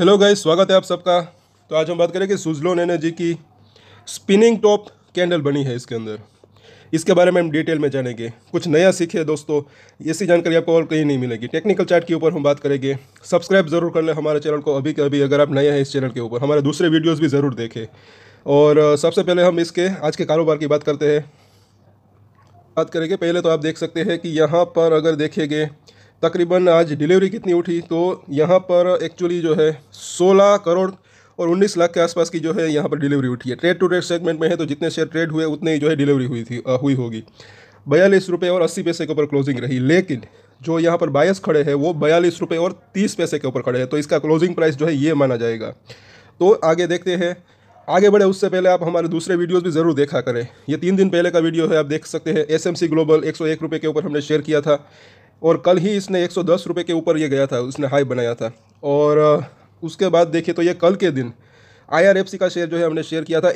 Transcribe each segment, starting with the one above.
hello guys स्वागत है आप सबका तो आज हम बात करेंगे सुजलोन एनर्जी की स्पिनिंग टॉप कैंडल बनी है इसके अंदर इसके बारे में हम डिटेल में जानेंगे कुछ नया सीखे दोस्तों ऐसी जानकारी आपको और कहीं नहीं मिलेगी टेक्निकल चार्ट के ऊपर हम बात करेंगे सब्सक्राइब जरूर कर ले हमारे चैनल को अभी के अभी अगर आप नए हैं इस चैनल के ऊपर हमारे दूसरे वीडियोज़ भी ज़रूर देखें और सबसे पहले हम इसके आज के कारोबार की बात करते हैं बात करेंगे पहले तो आप देख सकते हैं कि यहाँ पर अगर देखेंगे तकरीबन आज डिलीवरी कितनी उठी तो यहाँ पर एक्चुअली जो है सोलह करोड़ और 19 लाख के आसपास की जो है यहाँ पर डिलीवरी उठी है ट्रेड टू ट्रेड सेगमेंट में है तो जितने शेयर ट्रेड हुए उतने ही जो है डिलीवरी हुई थी हुई होगी बयालीस रुपये और अस्सी पैसे के ऊपर क्लोजिंग रही लेकिन जो यहाँ पर बायस खड़े हैं वो बयालीस रुपये और तीस पैसे के ऊपर खड़े हैं तो इसका क्लोजिंग प्राइस जो है ये माना जाएगा तो आगे देखते हैं आगे बढ़े उससे पहले आप हमारे दूसरे वीडियोस भी ज़रूर देखा करें ये तीन दिन पहले का वीडियो है आप देख सकते हैं एस ग्लोबल एक सौ के ऊपर हमने शेयर किया था और कल ही इसने एक सौ दस रुपये के ऊपर ये गया था उसने हाई बनाया था और उसके बाद देखिए तो ये कल के दिन आई का शेयर जो है हमने शेयर किया था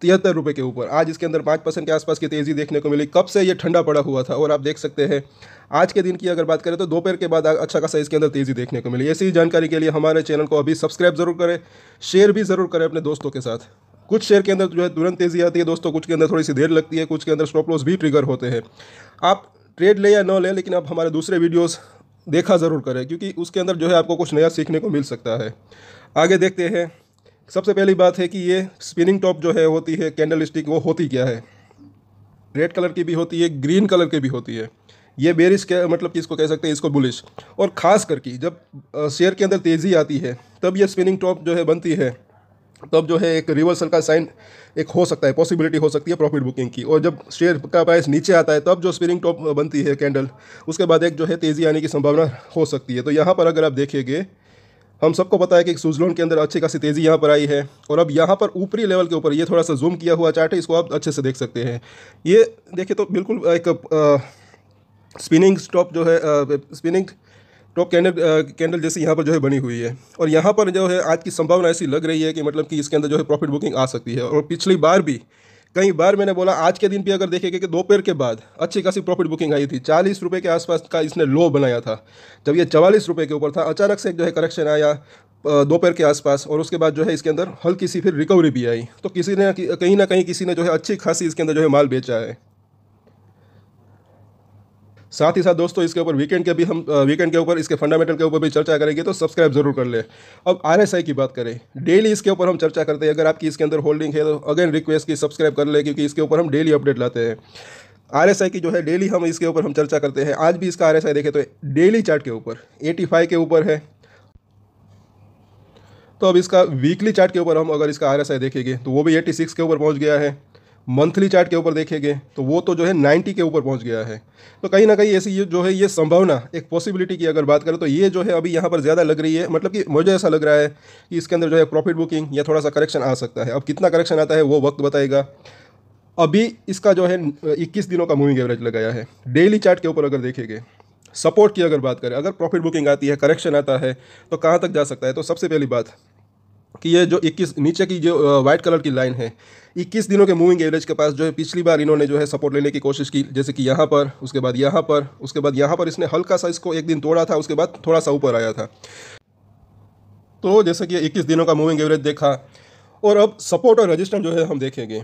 तिहत्तर रुपये के ऊपर आज इसके अंदर पाँच परसेंट के आसपास की तेज़ी देखने को मिली कब से ये ठंडा पड़ा हुआ था और आप देख सकते हैं आज के दिन की अगर बात करें तो दोपहर के बाद अच्छा खासा इसके अंदर तेज़ी देखने को मिली ऐसी ही जानकारी के लिए हमारे चैनल को अभी सब्सक्राइब ज़रूर करें शेयर भी ज़रूर करें अपने दोस्तों के साथ कुछ शेयर के अंदर जो है तुरंत तेज़ी आती है दोस्तों कुछ के अंदर थोड़ी सी देर लगती है कुछ के अंदर स्टॉप लॉस भी ट्रिगर होते हैं आप ट्रेड ले या न ले लेकिन आप हमारे दूसरे वीडियोस देखा ज़रूर करें क्योंकि उसके अंदर जो है आपको कुछ नया सीखने को मिल सकता है आगे देखते हैं सबसे पहली बात है कि ये स्पिनिंग टॉप जो है होती है कैंडल स्टिक वो होती क्या है रेड कलर की भी होती है ग्रीन कलर की भी होती है ये बेरिश क्या मतलब कि इसको कह सकते हैं इसको बुलिश और ख़ास करके जब शेयर के अंदर तेज़ी आती है तब ये स्पिनिंग टॉप जो है बनती है तब जो है एक रिवर्सल का साइन एक हो सकता है पॉसिबिलिटी हो सकती है प्रॉफिट बुकिंग की और जब शेयर का प्राइस नीचे आता है तब जो स्पिनिंग टॉप बनती है कैंडल उसके बाद एक जो है तेज़ी आने की संभावना हो सकती है तो यहाँ पर अगर आप देखेंगे हम सबको पता है कि सुजलोन के अंदर अच्छी खासी तेज़ी यहाँ पर आई है और अब यहाँ पर ऊपरी लेवल के ऊपर ये थोड़ा सा जूम किया हुआ चार्ट है इसको आप अच्छे से देख सकते हैं ये देखिए तो बिल्कुल एक स्पिनिंग स्टॉप जो है स्पिनिंग टॉप तो कैंडल कैंडल जैसे यहाँ पर जो है बनी हुई है और यहाँ पर जो है आज की संभावना ऐसी लग रही है कि मतलब कि इसके अंदर जो है प्रॉफिट बुकिंग आ सकती है और पिछली बार भी कई बार मैंने बोला आज के दिन भी अगर देखेंगे कि दोपहर के बाद अच्छी खासी प्रॉफिट बुकिंग आई थी चालीस रुपये के आसपास का इसने लो बनाया था जब ये चवालीस रुपये के ऊपर था अचानक से जो है करेक्शन आया दोपहर के आसपास और उसके बाद जो है इसके अंदर हल्की सी फिर रिकवरी भी आई तो किसी ने कहीं ना कहीं किसी ने जो है अच्छी खासी इसके अंदर जो है माल बेचा है साथ ही साथ दोस्तों इसके ऊपर वीकेंड के भी हम वीकेंड के ऊपर इसके फंडामेंटल के ऊपर भी चर्चा करेंगे तो सब्सक्राइब जरूर कर ले अब आरएसआई की बात करें डेली इसके ऊपर हम चर्चा करते हैं अगर आपकी इसके अंदर होल्डिंग है तो अगेन रिक्वेस्ट की सब्सक्राइब कर ले क्योंकि इसके ऊपर हम डेली अपडेट लाते हैं आर की जो है डेली हम इसके ऊपर हम चर्चा करते हैं आज भी इसका आर देखें तो डेली चार्ट के ऊपर एटी के ऊपर है तो अब इसका वीकली चार्ट के ऊपर हम अगर इसका आर देखेंगे तो वो भी 86 के ऊपर पहुँच गया है मंथली चार्ट के ऊपर देखेंगे तो वो तो जो है नाइन्टी के ऊपर पहुंच गया है तो कहीं ना कहीं ऐसी ये जो है ये संभावना एक पॉसिबिलिटी की अगर बात करें तो ये जो है अभी यहाँ पर ज़्यादा लग रही है मतलब कि मुझे ऐसा लग रहा है कि इसके अंदर जो है प्रॉफिट बुकिंग या थोड़ा सा करेक्शन आ सकता है अब कितना करेक्शन आता है वो वक्त बताएगा अभी इसका जो है 21 दिनों का मूविंग एवरेज लगाया है डेली चार्ट के ऊपर अगर देखेंगे सपोर्ट की अगर बात करें अगर प्रॉफिट बुकिंग आती है करेक्शन आता है तो कहाँ तक जा सकता है तो सबसे पहली बात कि ये जो 21 नीचे की जो वाइट कलर की लाइन है 21 दिनों के मूविंग एवरेज के पास जो है पिछली बार इन्होंने जो है सपोर्ट लेने की कोशिश की जैसे कि यहाँ पर उसके बाद यहाँ पर उसके बाद यहाँ पर इसने हल्का सा इसको एक दिन तोड़ा था उसके बाद थोड़ा सा ऊपर आया था तो जैसे कि इक्कीस दिनों का मूविंग एवरेज देखा और अब सपोर्ट और रजिस्टर जो है हम देखेंगे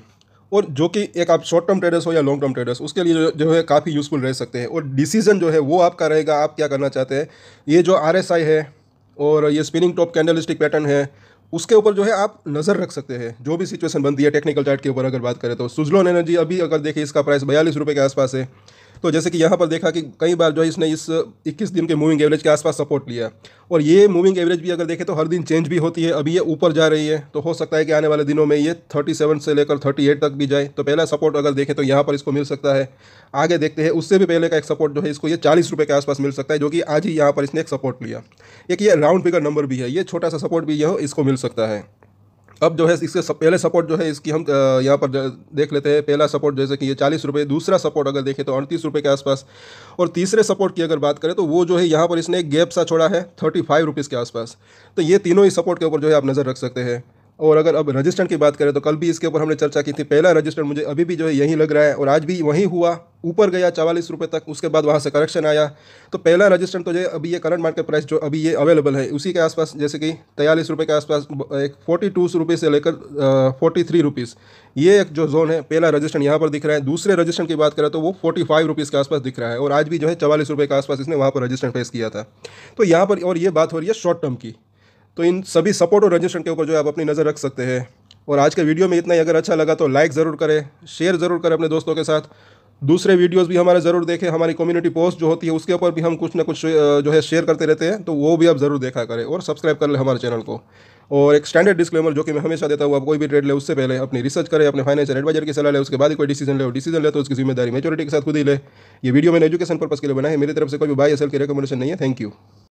और जो कि एक आप शॉर्ट टर्म ट्रेडर्स हो या लॉन्ग टर्म ट्रेडर्स उसके लिए जो, जो है काफ़ी यूज़फुल रह सकते हैं और डिसीजन जो है वो आपका रहेगा आप क्या करना चाहते हैं ये जो आर है और ये spinning top candle stick pattern है उसके ऊपर जो है आप नज़र रख सकते हैं जो भी सिचुएशन बनती है टेक्निकल चार्ट के ऊपर अगर बात करें तो सुजलोन एनर्जी अभी अगर देखिए इसका प्राइस बयालीस रुपये के आसपास है तो जैसे कि यहाँ पर देखा कि कई बार जो है इसने इस 21 दिन के मूविंग एवरेज के आसपास सपोर्ट लिया और ये मूविंग एवरेज भी अगर देखें तो हर दिन चेंज भी होती है अभी ये ऊपर जा रही है तो हो सकता है कि आने वाले दिनों में ये 37 से लेकर 38 तक भी जाए तो पहला सपोर्ट अगर देखें तो यहाँ पर इसको मिल सकता है आगे देखते हैं उससे भी पहले का एक सपोर्ट जो है इसको ये चालीस रुपये के आसपास मिल सकता है जो कि आज ही यहाँ पर इसने एक सपोर्ट लिया एक ये राउंड फिगर नंबर भी है ये छोटा सा सपोर्ट भी यह इसको मिल सकता है अब जो है इसके पहले सपोर्ट जो है इसकी हम यहाँ पर देख लेते हैं पहला सपोर्ट जैसे कि ये चालीस रुपये दूसरा सपोर्ट अगर देखें तो अड़तीस रुपये के आसपास और तीसरे सपोर्ट की अगर बात करें तो वो जो है यहाँ पर इसने एक गैप सा छोड़ा है थर्टी फाइव रुपीज़ के आसपास तो ये तीनों ही सपोर्ट के ऊपर जो है आप नज़र रख सकते हैं और अगर अब रजिस्टर की बात करें तो कल भी इसके ऊपर हमने चर्चा की थी पहला रजिस्टर मुझे अभी भी जो है यहीं लग रहा है और आज भी वहीं हुआ ऊपर गया चवालीस रुपये तक उसके बाद वहाँ से करेक्शन आया तो पहला रजिस्टर तो जो अभी ये करंट मार्केट प्राइस जो अभी ये अवेलेबल है उसी के आसपास जैसे कि तयालीस रुपये के आसपास एक फोर्टी टू रुपीज़ से लेकर फोर्टी थ्री रुपीज़ ये एक जो जोन है पहला रजिस्टर यहाँ पर दिख रहा है दूसरे रजिस्टर की बात करें तो वो फोर्टी फाइव रुपीज़ के आसपास दिख रहा है और आज भी जो है चवालीस रुपये के आसपास इसने वहाँ पर रजिस्टर फेस किया था तो यहाँ पर और ये बात हो रही है शॉर्ट टर्म की तो इन सभी सपोर्ट और रजिस्ट्रेशन के ऊपर जो है आप अपनी नज़र रख सकते हैं और आज के वीडियो में इतना ही अगर अच्छा लगा तो लाइक ज़रूर करें शेयर ज़रूर करें अपने दोस्तों के साथ दूसरे वीडियोस भी हमारे ज़रूर देखें हमारी कम्युनिटी पोस्ट जो होती है उसके ऊपर भी हम कुछ ना कुछ जो है शेयर करते रहते हैं तो वो भी आप ज़रूर देखा करें और सब्सक्राइब कर लें हमारे चैनल को और एक स्टैंडर्ड डिस्क्लेमर जो कि मैं हमेशा देता हूँ आप कोई भी ट्रेड ले उससे पहले अपनी रिसर्च करें अपने फाइनेंशियल एडवाइजर की सलाह ले उसके बाद कोई डिसीजन ले डिसीजन ले तो उसकी जिम्मेदारी मेचोरिटी के साथ खुद ही ले ये वीडियो मैंने एजुकेशन पर्पस के लिए बनाए मेरी तरफ से कोई भी बाई असल की रिकमेंडेशन नहीं है थैंक यू